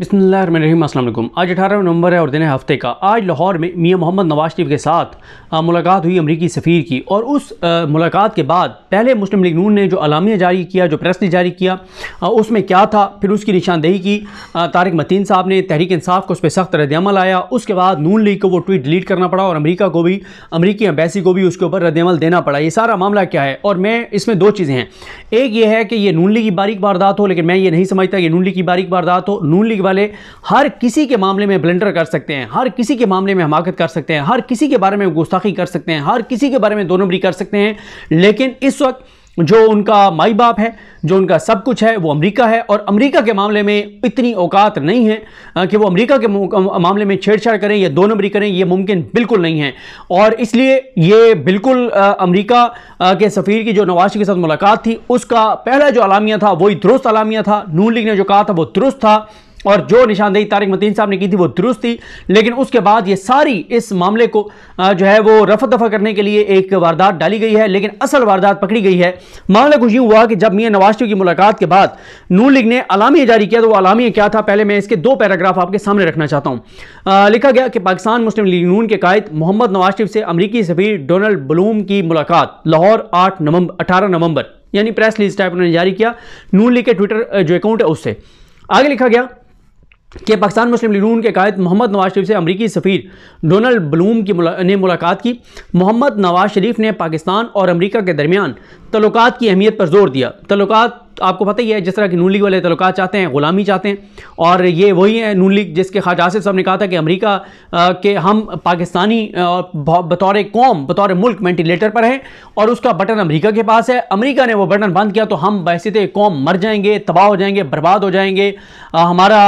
बिस्मिल्लाम आज अठारह नवंबर है और दिन है हफ्ते का आज लाहौर में मियाँ मोहम्मद नवाज शरीफ के साथ मुलाकात हुई अमरीकी सफ़ीर की और उस मुलाकात के बाद पहले मुस्लिम लीग नून ने जो अलामिया जारी किया जो प्रेस ने जारी किया आ, उसमें क्या था फिर उसकी निशानदेही की तारिक मतीन साहब ने तहरीक इंसाफ को उस पर सख्त रद्दमल आया उसके बाद नून लीग को वो ट्वीट डिलीट करना पड़ा और अमरीका को भी अमरीकी अम्बेसी को भी उसके ऊपर रद्दमल देना पड़ा ये सारा मामला क्या है और मैं इसमें दो चीज़ें हैं एक ये है कि ये नून लीग की बारीक वारदात हो लेकिन मैं ये नहीं समझता कि नून लीग की बारीक वारदात हो नून लीग वाले हर किसी के मामले में ब्लेंडर कर सकते हैं हर किसी के मामले में हमाकत कर सकते हैं हर किसी के बारे में गुस्ताखी कर सकते हैं हर किसी के बारे में दोनों भी कर सकते हैं लेकिन इस वक्त जो उनका माई बाप है जो उनका सब कुछ है वो अमेरिका है और अमेरिका के मामले में इतनी औकात नहीं है कि वो अमेरिका के मामले में छेड़छाड़ करें या दो नंबरी करें ये मुमकिन बिल्कुल नहीं है और इसलिए ये बिल्कुल अमेरिका के सफ़ीर की जो नवाज के साथ मुलाकात थी उसका पहला जो अलामिया था वही दुरुस्त अलामिया था नू लीग ने जो कहा था वो दुरुस्त था और जो निशानदेही तारिक मतीन साहब ने की थी वो दुरुस्त थी लेकिन उसके बाद ये सारी इस मामले को जो है वो रफा दफा करने के लिए एक वारदात डाली गई है लेकिन असल वारदात पकड़ी गई है मामला कुछ यूँ हुआ कि जब मियाँ नवाज की मुलाकात के बाद नू लीग ने अलामिया जारी किया तो वो अलामिया क्या था पहले मैं इसके दो पैराग्राफ आपके सामने रखना चाहता हूँ लिखा गया कि पाकिस्तान मुस्लिम लीग नून के कायद मोहम्मद नवाज शरीफ से अमरीकी सफीर डोनल्ड ब्लूम की मुलाकात लाहौर आठ नवंबर अठारह नवंबर यानी प्रेस लीज टाइप उन्होंने जारी किया नू लीग के ट्विटर जो अकाउंट है उससे आगे लिखा गया कि पाकिस्तान मुस्लिम लीगून के कायद मोहम्मद नवाज शरीफ से अमरीकी सफ़ीर डोनल्ड ब्लूम की मुला, ने मुलाकात की मोहम्मद नवाज शरीफ ने पाकिस्तान और अमरीका के दरमियान तलुकात की अहमियत पर जोर दिया तलुकात तो आपको पता ही है जिस तरह की नून लीग वाले तलुकात चाहते हैं ग़ुलामी चाहते हैं और ये वही है नून लीग जिसके खाज आसिफ साहब ने कहा था कि अमरीका के हम पाकिस्तानी बतौर कौम बतौर मुल्क वेंटिलेटर पर हैं और उसका बटन अमरीका के पास है अमरीका ने वो बटन बंद किया तो हम थे कौम मर जाएंगे तबाह हो जाएंगे बर्बाद हो जाएंगे हमारा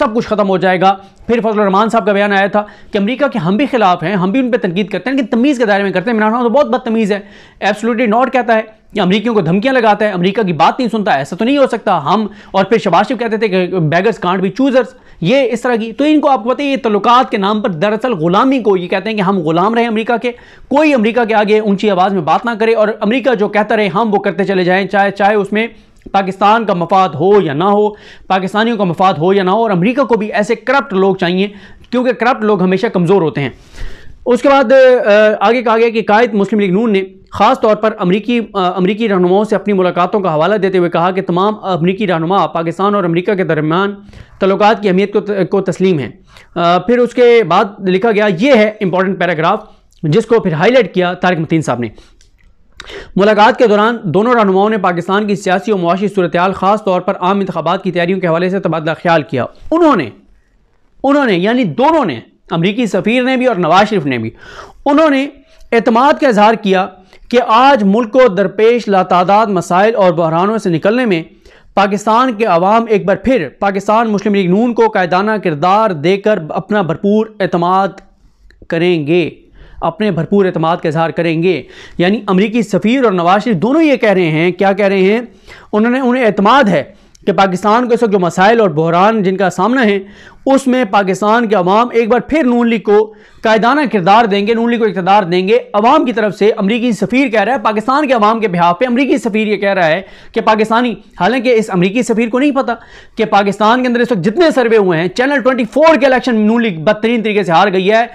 सब कुछ ख़त्म हो जाएगा फिर फजल रहमान साहब का बयान आया था कि अमेरिका के हम भी खिलाफ हैं हम भी उन पर तनकीद करते हैं लेकिन तमीज़ के दायरे में करते हैं मेरा तो बहुत बदतमीज़ है एब्सोल्युटली नॉट कहता है कि अमरीकियों को धमकियां लगाता है अमेरिका की बात नहीं सुनता ऐसा तो नहीं हो सकता हम और फिर शबाशिफ कहते थे कि बैगर्स कांट भी चूजर्स ये इस तरह की तो इनको आपको पता है ये तलुकात के नाम पर दरअसल गुलामी को ये कहते हैं कि हम गुलाम रहे अमेरिका के कोई अमेरिका के आगे ऊंची आवाज़ में बात ना करे और अमेरिका जो कहता रहे हम वो करते चले जाएँ चाहे चाहे उसमें पाकिस्तान का मफाद हो या ना हो पाकिस्तानियों का मफाद हो या ना हो और अमेरिका को भी ऐसे करप्ट लोग चाहिए क्योंकि करप्ट लोग हमेशा कमज़ोर होते हैं उसके बाद आगे कहा गया कि कायद मुस्लिम लीग नून ने ख़ास तौर पर अमरीकी अमरीकी रहनुमाओं से अपनी मुलाकातों का हवाला देते हुए कहा कि तमाम अमरीकी रहनुमा पाकिस्तान और अमरीका के दरमियान तल्लक की अहमियत को, को तस्लीम है फिर उसके बाद लिखा गया ये है इंपॉर्टेंट पैराग्राफ जिसको फिर हाईलाइट किया तारक मतीन साहब ने मुलाकात के दौरान दोनों रहनुमाओं ने पाकिस्तान की सियासी और मुआशी सूरत खास तौर पर आम इंतबात की तैयारियों के हवाले से तबादला ख्याल किया उन्होंने उन्होंने यानी दोनों ने अमरीकी सफ़ीर ने भी और नवाज शरीफ ने भी उन्होंने अतमाद का इजहार किया कि आज मुल्क को दरपेश लातादाद मसाइल और बहरानों से निकलने में पाकिस्तान के अवाम एक बार फिर पाकिस्तान मुस्लिम लीग नून को कायदाना किरदार देकर अपना भरपूर अतमाद करेंगे अपने भरपूर अतमाद का इजहार करेंगे यानी अमरीकी सफ़ीर और नवाज शरीफ दोनों ये कह रहे हैं क्या कह रहे हैं उन्होंने उन्हें अतमाद है कि पाकिस्तान को इस वक्त जो मसाइल और बहरान जिनका सामना है उसमें पाकिस्तान के अवाम एक बार फिर नून लीग को कायदाना किरदार देंगे नून लीग को इकतदार देंगे अवाम की तरफ से अमरीकी सफ़ीर कह रहा है पाकिस्तान के अवाम के बिहाफ पे अमरीकी सफ़ीर ये कह रहा है कि पाकिस्तानी हालांकि इस अमरीकी सफ़ीर को नहीं पता कि पाकिस्तान के अंदर इस वक्त जितने सर्वे हुए हैं चैनल ट्वेंटी के इलेक्शन नून लीग बदतरीन तरीके से हार गई है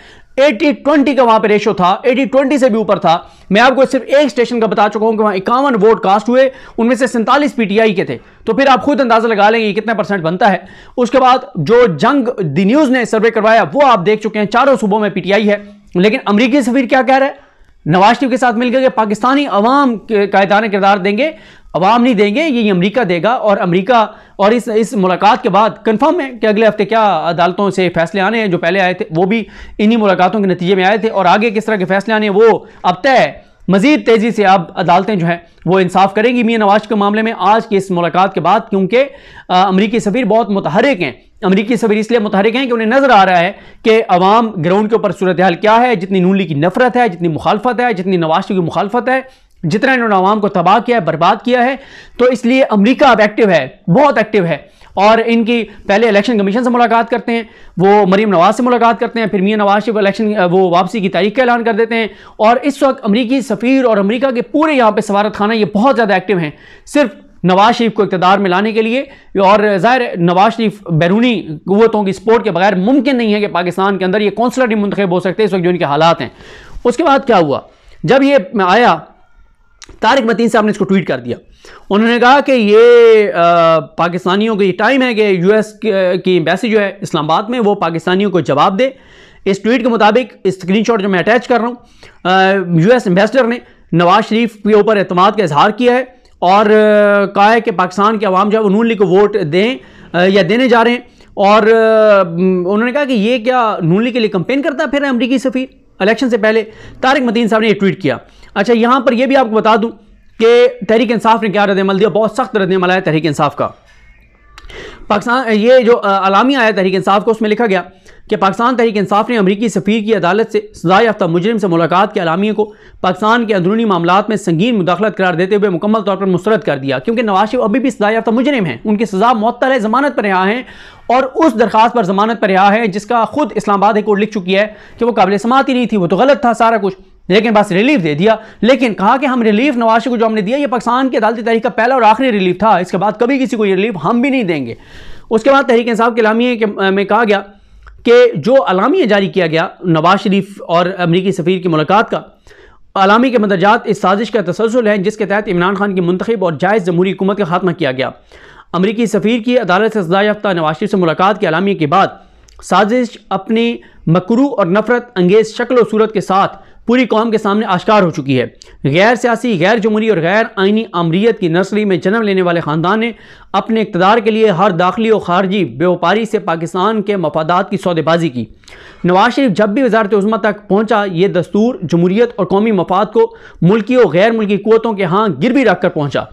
एटी ट्वेंटी का वहां पे रेशो था एटी ट्वेंटी से भी ऊपर था मैं आपको सिर्फ एक स्टेशन का बता चुका हूं कि वहां इक्यावन वोट कास्ट हुए उनमें से सैंतालीस पीटीआई के थे तो फिर आप खुद अंदाजा लगा लेंगे कितना परसेंट बनता है उसके बाद जो जंग दी न्यूज ने सर्वे करवाया वो आप देख चुके हैं चारों सूबों में पीटीआई है लेकिन अमरीकी सफीर क्या कह रहा है नवाज शरीफ के साथ मिलकर के पाकिस्तानी अवाम कायदान किरदार देंगे अवाम नहीं देंगे ये अमेरिका देगा और अमेरिका और इस इस मुलाकात के बाद कंफर्म है कि अगले हफ्ते क्या अदालतों से फैसले आने हैं जो पहले आए थे वो भी इन्हीं मुलाकातों के नतीजे में आए थे और आगे किस तरह के फैसले आने वो अब तय है मजीद तेज़ी से अब अदालतें जो हैं वो इंसाफ करेंगी मियाँ नवाज के मामले में आज की इस मुलाकात के बाद क्योंकि अमरीकी सफ़ीर बहुत मुतहरक हैं अमरीकी सफ़ीर इसलिए मुतहरक हैं कि उन्हें नज़र आ रहा है कि अवाम ग्राउंड के ऊपर सूरत हाल क्या है जितनी नूली की नफरत है जितनी मुखालफत है जितनी नवाज की मुखालफत है जितना इन्होंने आवाम को तबाह किया है बर्बाद किया है तो इसलिए अमरीका अब एक्टिव है बहुत एक्टिव है और इनकी पहले इलेक्शन कमीशन से मुलाकात करते हैं वो मरीम नवाज से मुलाकात करते हैं फिर मियाँ नवाज से इलेक्शन वो वापसी की तारीख का ऐलान कर देते हैं और इस वक्त अमरीकी सफ़ीर और अमरीका के पूरे यहाँ पर सवारत खाना ये बहुत ज़्यादा एक्टिव हैं सिर्फ नवाज शरीफ को इकतदार में लाने के लिए और ज़ाहिर नवाज शरीफ बैरूनी क़वतों की सपोर्ट के बगैर मुमकिन नहीं है कि पाकिस्तान के अंदर ये कौंसलर ही मुंतब हो सकते हैं इस वक्त जो इनके हालात हैं उसके बाद क्या हुआ जब ये आया तारिक मतीन साहब ने इसको ट्वीट कर दिया उन्होंने कहा कि ये पाकिस्तानियों को ये टाइम है कि यूएस की एम्बेसी जो है इस्लामाबाद में वो पाकिस्तानियों को जवाब दे इस ट्वीट के मुताबिक स्क्रीनशॉट जो मैं अटैच कर रहा हूँ यूएस एम्बेसडर ने नवाज शरीफ के ऊपर अतमाद का इजहार किया है और कहा है कि पाकिस्तान के अवाम जो है नून लीग को वोट दें या देने जा रहे हैं और उन्होंने कहा कि ये क्या नून लीग के लिए कंपेन करता है फिर अमरीकी सफ़ी इलेक्शन से पहले तारिक मतीन साहब ने ये ट्वीट किया अच्छा यहाँ पर यह भी आपको बता दूँ कि तहरीक इंसाफ ने क्या रदल दिया बहुत सख्त रदल आया तहरीक इंसाफ का पाकिस्तान ये जो अलामी आया तहरीक इंसाफ को उसमें लिखा गया कि पाकिस्तान तहरीक इंसाफ ने अमरीकी सफ़ीर की अदालत से सजा याफ्ता मुजरम से मुलाकात के अलामियों को पाकिस्तान के अंदरूनी मामला में संगीन मुदाखलत करार देते हुए मुकम्मल तौर पर मुस्रद कर दिया क्योंकि नवाज अभी भी सजा याफ्ता मुजरम हैं उनकी सजा मअतल है जमानत पर रहा है और उस दरख्वास्त पर जमानत पर रहा है जिसका खुद इस्लामाबाद एक कोर्ट लिख चुकी है कि वो काबिल समात ही नहीं थी वो तो गलत था सारा कुछ लेकिन बस रिलीफ दे दिया लेकिन कहा कि हम रिलीफ नवाज को जो हमने दिया ये पाकिस्तान की अदालती तहरीक का पहला और आखिरी रिलीफ था इसके बाद कभी किसी को ये रिलीफ हम भी नहीं देंगे उसके बाद तहरीक इंसाफ के के में कहा गया कि जो अलामी जारी किया गया नवाज शरीफ और अमरीकी सफ़ीर की मुलाकात का अलामी के मंदरजात इस साजिश का तसलसल है जिसके तहत इमरान खान की मंतखब और जायज़ जमहूरी हुकूमत का खात्मा किया गया अमरीकी सफ़ीर की अदालत से याफ्ता नवाज शरीफ से मुलाकात के अलामी के बाद साजिश अपनी मकरू और नफरत अंगेज़ शक्ल सूरत के साथ पूरी कौम के सामने आश्कार हो चुकी है गैर सियासी गैर जमहूरी और गैर आइनी अमरीत की नर्सरी में जन्म लेने वाले ख़ानदान ने अपने इकतदार के लिए हर दाखिली और खारजी व्यापारी से पाकिस्तान के मफादात की सौदेबाजी की नवाज शरीफ जब भी वजारत उजमा तक पहुँचा ये दस्तूर जमहूरीत और कौमी मफाद को मुल्की और गैर मुल्की क़वतों के हाँ गिर रख कर पहुँचा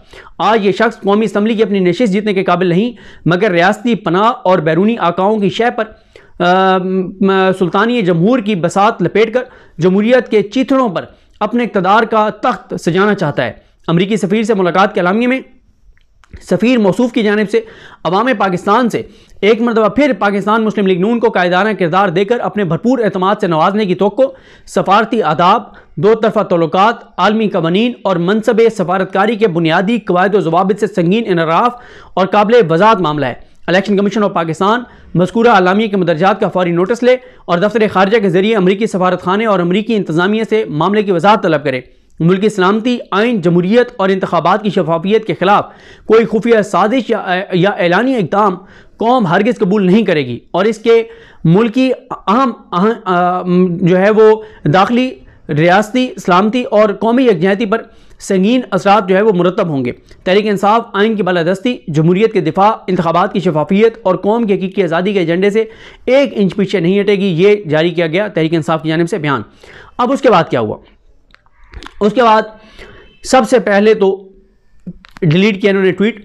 आज ये शख्स कौमी असम्बली की अपनी नशस्त जीतने के काबिल नहीं मगर रियासती पनाह और बैरूनी आकाओं की शह पर सुल्तानी जमहूर की बसात लपेट कर जमहूरीत के चिथड़ों पर अपने इकतदार का तख्त सजाना चाहता है अमरीकी सफ़ीर से मुलाकात के अलामी में सफी मौसू की जानब से अवाम पाकिस्तान से एक मरतबा फिर पाकिस्तान मुस्लिम लीग नून को कायदाना किरदार देकर अपने भरपूर अहतमाद से नवाजने की तो सफारती आदाब दो तरफा तल्लक आलमी कवानीन और मनसब सफारतकारी के बुनियादी कवायद वबाबित से संगीन इनराफ और काबिल वजात मामला है इलेक्शन कमीशन ऑफ पाकिस्तान मस्कूरा अलामिया के मदरजात का फौरी नोटिस ले और दफ्तर खारजा के जरिए अमरीकी सफारत खाने और अमरीकी इंतजामिया से मामले की वजाहत तलब करे मुल्क की सलामती आइन जमहूरीत और इंतबात की शफाफियत के खिलाफ कोई खुफिया साजिश या ऐलानी इकदाम कौम हरगज़ कबूल नहीं करेगी और इसके मुल्क अहम जो है वो दाखिली रियाती सलामती और कौमी यकजहती पर संगीन असरा जो है वो मुरतब होंगे तहरीक इंसाफ आइन की बालादस्ती जमहूरीत के दिफा इंतबात की शफाफियत और कौम की हकीकी आज़ादी के एजेंडे से एक इंच पीछे नहीं हटेगी ये जारी किया गया तहरीक इंसाफ की जानब से बयान अब उसके बाद क्या हुआ उसके बाद सबसे पहले तो डिलीट किया उन्होंने ट्वीट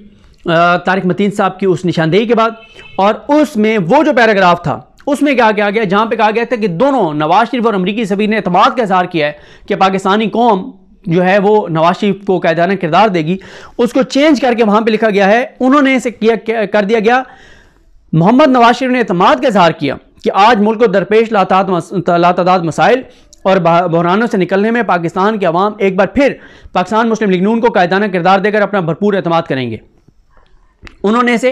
तारिक मतीन साहब की उस निशानदेही के बाद और उसमें वो जो पैराग्राफ था उसमें क्या कहा गया जहाँ पे कहा गया था कि दोनों नवाज शरीफ और अमरीकी सभी ने अतमाद का इजहार किया है कि पाकिस्तानी कौम जो है वो नवाज शरीफ को कायदाना किरदार देगी उसको चेंज करके वहाँ पे लिखा गया है उन्होंने इसे किया कर दिया गया मोहम्मद नवाज शरीफ ने अतमाद का इजहार किया कि आज मुल्क को दरपेश ला तदाद मसाइल और बहरानों से निकलने में पाकिस्तान के अवाम एक बार फिर पाकिस्तान मुस्लिम लीग नून को कायदाना किरदार देकर अपना भरपूर अहतम करेंगे उन्होंने इसे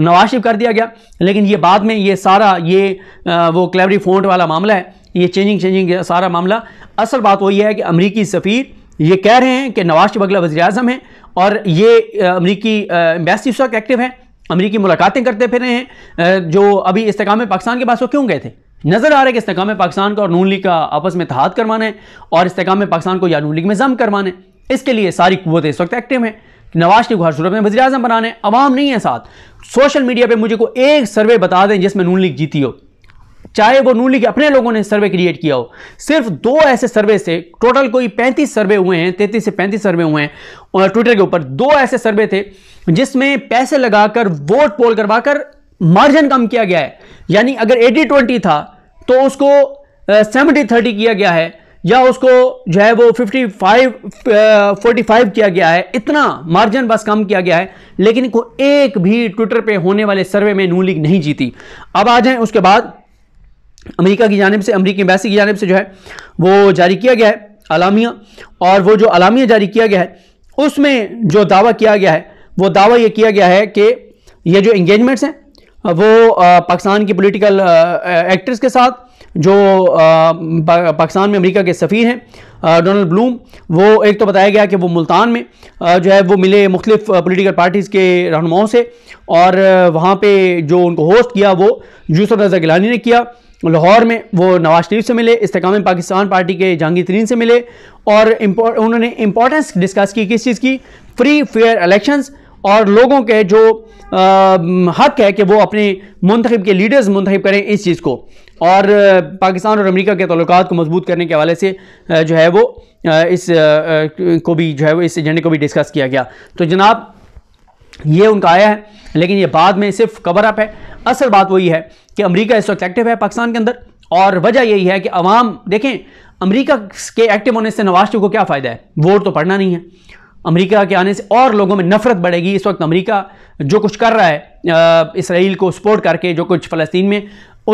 शरीफ कर दिया गया लेकिन ये बाद में ये सारा ये आ, वो क्लेवरी फोन्ट वाला मामला है ये चेंजिंग चेंजिंग सारा मामला असल बात वही है कि अमरीकी सफ़ीर ये कह रहे हैं कि नवाज शरीफ अगला वजी अजम है और ये अमरीकी एम्बेसी उस वक्त एक्टिव है अमरीकी मुलाकातें करते फिर रहे हैं जो अभी इस्तेकाम पाकिस्तान के पास वो क्यों गए थे नज़र आ रहा है कि इस्तेकाम पाकिस्तान का और नून लीग का आपस में तहत करवाना है और इस्तेकाम पाकिस्तान को या नून लीग में जम करवाना है इसके लिए सारी कुतें इस वक्त एक्टिव हैं नवाज शरीफ हर सूरत में वजी अजम बनाने आवाम नहीं है साथ सोशल मीडिया पर मुझे को एक सर्वे बता दें जिसमें नून लीग जीती हो चाहे वो नू लीग अपने लोगों ने सर्वे क्रिएट किया हो सिर्फ दो ऐसे सर्वे से टोटल कोई पैंतीस सर्वे हुए हैं तैंतीस से पैंतीस सर्वे हुए हैं ट्विटर के ऊपर दो ऐसे सर्वे थे जिसमें पैसे लगाकर वोट पोल करवाकर मार्जिन कम किया गया है यानी अगर एटी ट्वेंटी था तो उसको सेवेंटी थर्टी किया गया है या उसको जो है वो फिफ्टी फाइव फोर्टी फाइव किया गया है इतना मार्जिन बस कम किया गया है लेकिन को एक भी ट्विटर पे होने वाले सर्वे में नू लीग नहीं जीती अब आ जाए उसके बाद अमेरिका की जानब से अमरीकी एम्बेसी की जानब से जो है वो जारी किया गया है अलामिया और वो जो अलामिया जारी किया गया है उसमें जो दावा किया गया है वो दावा ये किया गया है कि ये जो इंगेजमेंट्स हैं वो पाकिस्तान की पॉलिटिकल एक्टर्स के साथ जो पाकिस्तान में अमेरिका के सफ़ीर हैं डोनाल्ड ब्लूम वो एक तो बताया गया कि वो मुल्तान में जो है वो मिले मुख्तफ पोलिटिकल पार्टीज़ के रहनुमाओं से और वहाँ पे जो उनको होस्ट किया वो यूसुफ रजा गिलानी ने किया लाहौर में वो नवाज शरीफ से मिले इस्तेकाम पाकिस्तान पार्टी के जहांगीर तरीन से मिले और उन्होंने इम्पोर्टेंस डिस्कस की किस चीज़ की फ्री फेयर इलेक्शंस और लोगों के जो आ, हक है कि वो अपने मंतखब के लीडर्स मंतखब करें इस चीज़ को और पाकिस्तान और अमेरिका के तल्लक को मजबूत करने के हवाले से जो है वो इस को भी जो है वो इस एजेंडे को भी डिस्कस किया गया तो जनाब ये उनका आया है लेकिन ये बाद में सिर्फ कवर अप है असल बात वही है कि अमेरिका इस वक्त एक्टिव है पाकिस्तान के अंदर और वजह यही है कि अवाम देखें अमेरिका के एक्टिव होने से नवाज शरीफ को क्या फ़ायदा है वोट तो पढ़ना नहीं है अमेरिका के आने से और लोगों में नफरत बढ़ेगी इस वक्त अमेरिका जो कुछ कर रहा है इसराइल को सपोर्ट करके जो कुछ फ़लस्तीन में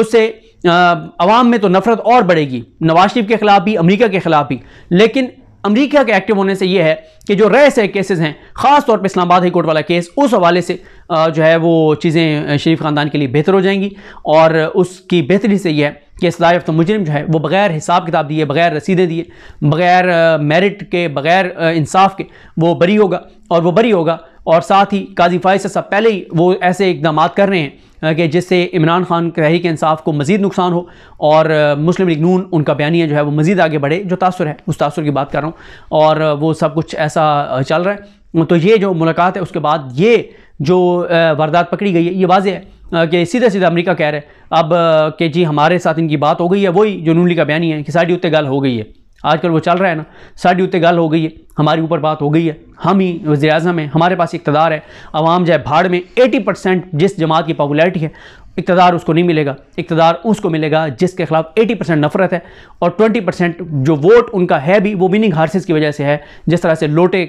उससे आवाम में तो नफरत और बढ़ेगी नवाज शरीफ के ख़िलाफ़ भी अमरीका के ख़िलाफ़ भी लेकिन अमेरिका के एक्टिव होने से यह है कि जो रह से केसेस हैं ख़ास तौर पे इस्लामाबाद हाई कोर्ट वाला केस उस हवाले से जो है वो चीज़ें शरीफ ख़ानदान के लिए बेहतर हो जाएंगी और उसकी बेहतरी से यह है कि असलाह याफ्त तो मुजरम जो है वो बग़ैर हिसाब किताब दिए बग़ैर रसीदें दिए बग़ैर मेरिट के बग़ैर इंसाफ के वो बरी होगा और वो बरी होगा और साथ ही काजी फाइज से सब पहले ही वो ऐसे इकदाम कर रहे हैं कि जिससे इमरान खान के इंसाफ को मज़ीद नुकसान हो और मुस्लिम लीग नून उनका बयानिया जो है वो मज़ीद आगे बढ़े जो तासर है उस तासर की बात कर रहा हूँ और वो सब कुछ ऐसा चल रहा है तो ये जो मुलाकात है उसके बाद ये जो वारदात पकड़ी गई है ये वाजह है कि सीधा सीधा अमरीका कह रहे हैं अब कि जी हमारे साथ इनकी बात हो गई है वही जो नून लीग का बयानी है कि साढ़ी उत्ते गल हो गई है आजकल वो चल रहा है ना साढ़ी उत्ते गल हो गई है हमारे ऊपर बात हो गई है हम ही वजी अजम है हमारे पास इकतदार है आवाम जाए भाड़ में एटी परसेंट जिस जमात की पॉपुलरिटी है इकतदार उसको नहीं मिलेगा इकतदार उसको मिलेगा जिसके खिलाफ एटी परसेंट नफरत है और ट्वेंटी परसेंट जो वोट उनका है भी वो विनिंग हार्सेस की वजह से है जिस तरह से लोटे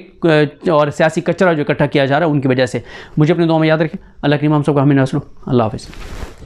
और सियासी कचरा जो इकट्ठा किया जा रहा है उनकी वजह से मुझे अपने दो में याद रखें अल्लाह करीम हम सबको हमें नसलो अल्लाह हाफ़